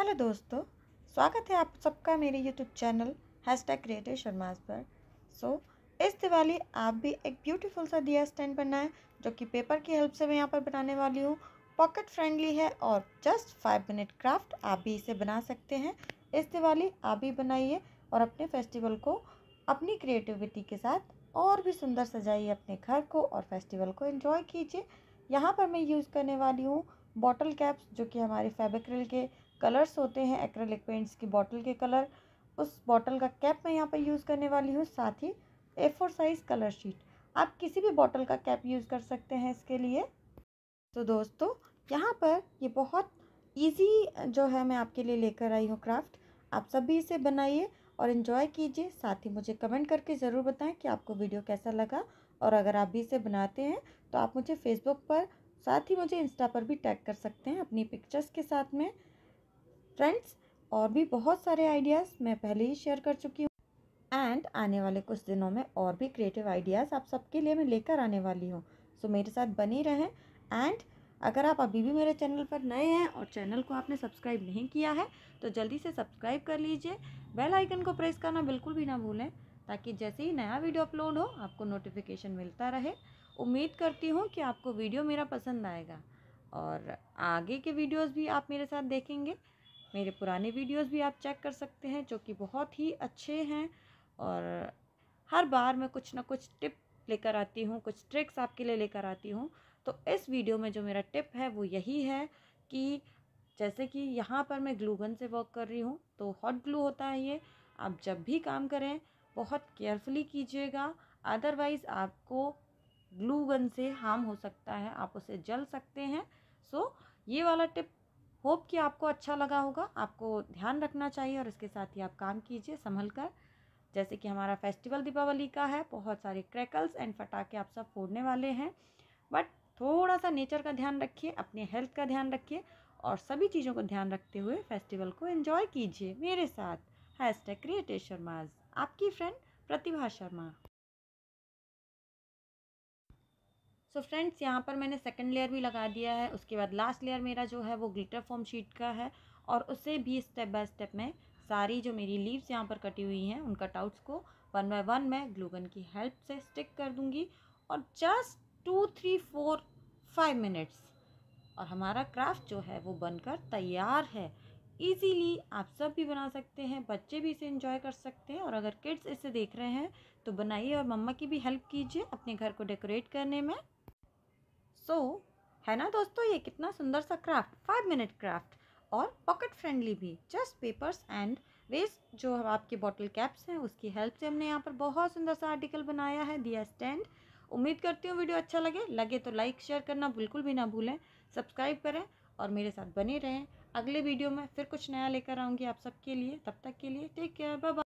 hello दोस्तों स्वागत है आप सबका मेरे YouTube channel hash tag creative Sharmas पर सो so, इस दिवाली आप भी एक ब्यूटीफुल सा दिया स्टैंड बनाएं जो कि पेपर की हेल्प से मैं यहाँ पर बनाने वाली हूँ पॉकेट फ्रेंडली है और जस्ट फाइव मिनट क्राफ्ट आप भी इसे बना सकते हैं इस दिवाली आप भी बनाइए और अपने फेस्टिवल को अपनी क्रिएटिविटी के साथ और भी सुंदर सजाइए अपने घर को और फेस्टिवल को इन्जॉय कीजिए यहाँ पर मैं यूज़ करने वाली हूँ बॉटल कैप्स जो कि हमारे फेबिक्रिल के कलर्स होते हैं एक्रेलिक पेंट्स की बॉटल के कलर उस बॉटल का कैप मैं यहाँ पर यूज़ करने वाली हूँ साथ ही A four size colour sheet आप किसी भी बॉटल का कैप यूज़ कर सकते हैं इसके लिए तो दोस्तों यहाँ पर ये बहुत इजी जो है मैं आपके लिए लेकर आई हूँ क्राफ्ट आप सब भी इसे बनाइए और इन्जॉय कीजिए साथ ही मुझे कमेंट करके ज़रूर बताएं कि आपको वीडियो कैसा लगा और अगर आप भी इसे बनाते हैं तो आप मुझे फेसबुक पर साथ ही मुझे इंस्टा पर भी टैग कर सकते हैं अपनी पिक्चर्स के साथ में फ्रेंड्स और भी बहुत सारे आइडियाज़ मैं पहले ही शेयर कर चुकी हूँ एंड आने वाले कुछ दिनों में और भी क्रिएटिव आइडियाज़ आप सबके लिए मैं लेकर आने वाली हूँ सो so, मेरे साथ बनी रहें एंड अगर आप अभी भी मेरे चैनल पर नए हैं और चैनल को आपने सब्सक्राइब नहीं किया है तो जल्दी से सब्सक्राइब कर लीजिए बेल आइकन को प्रेस करना बिल्कुल भी ना भूलें ताकि जैसे ही नया वीडियो अपलोड हो आपको नोटिफिकेशन मिलता रहे उम्मीद करती हूँ कि आपको वीडियो मेरा पसंद आएगा और आगे के वीडियोस भी आप मेरे साथ देखेंगे मेरे पुराने वीडियोस भी आप चेक कर सकते हैं जो कि बहुत ही अच्छे हैं और हर बार मैं कुछ ना कुछ टिप लेकर आती हूँ कुछ ट्रिक्स आपके लिए लेकर आती हूँ तो इस वीडियो में जो मेरा टिप है वो यही है कि जैसे कि यहाँ पर मैं ग्लूगन से वर्क कर रही हूँ तो हॉट ग्लू होता है ये आप जब भी काम करें बहुत केयरफुली कीजिएगा अदरवाइज़ आपको ग्लूगन से हार्म हो सकता है आप उसे जल सकते हैं सो ये वाला टिप होप कि आपको अच्छा लगा होगा आपको ध्यान रखना चाहिए और इसके साथ ही आप काम कीजिए संभल कर जैसे कि हमारा फेस्टिवल दीपावली का है बहुत सारे क्रैकल्स एंड फटाके आप सब फोड़ने वाले हैं बट थोड़ा सा नेचर का ध्यान रखिए अपने हेल्थ का ध्यान रखिए और सभी चीज़ों को ध्यान रखते हुए फेस्टिवल को एंजॉय कीजिए मेरे साथ हैश टैग क्रिएटेश शर्माज आपकी friend Pratibha Sharma so friends यहाँ पर मैंने सेकंड लेयर भी लगा दिया है उसके बाद लास्ट लेयर मेरा जो है वो ग्लिटर फॉर्म शीट का है और उसे भी स्टेप बाय स्टेप मैं सारी जो मेरी लीव्स यहाँ पर कटी हुई हैं उन कटआउट्स को वन बाय वन मैं ग्लूगन की हेल्प से स्टिक कर दूँगी और just two three four five minutes और हमारा क्राफ्ट जो है वो बनकर तैयार है ईजीली आप सब भी बना सकते हैं बच्चे भी इसे इंजॉय कर सकते हैं और अगर किड्स इसे देख रहे हैं तो बनाइए और मम्मा की भी हेल्प कीजिए अपने घर को डेकोरेट करने में सो so, है ना दोस्तों ये कितना सुंदर सा क्राफ्ट फाइव मिनट क्राफ्ट और पॉकेट फ्रेंडली भी जस्ट पेपर्स एंड वेस्ट जो आपके बॉटल कैप्स हैं उसकी हेल्प से हमने यहाँ पर बहुत सुंदर सा आर्टिकल बनाया है दिया स्टैंड उम्मीद करती हूँ वीडियो अच्छा लगे लगे तो लाइक शेयर करना बिल्कुल भी ना भूलें सब्सक्राइब करें और मेरे साथ बने रहें अगले वीडियो में फिर कुछ नया लेकर आऊँगी आप सबके लिए तब तक के लिए टेक केयर बाय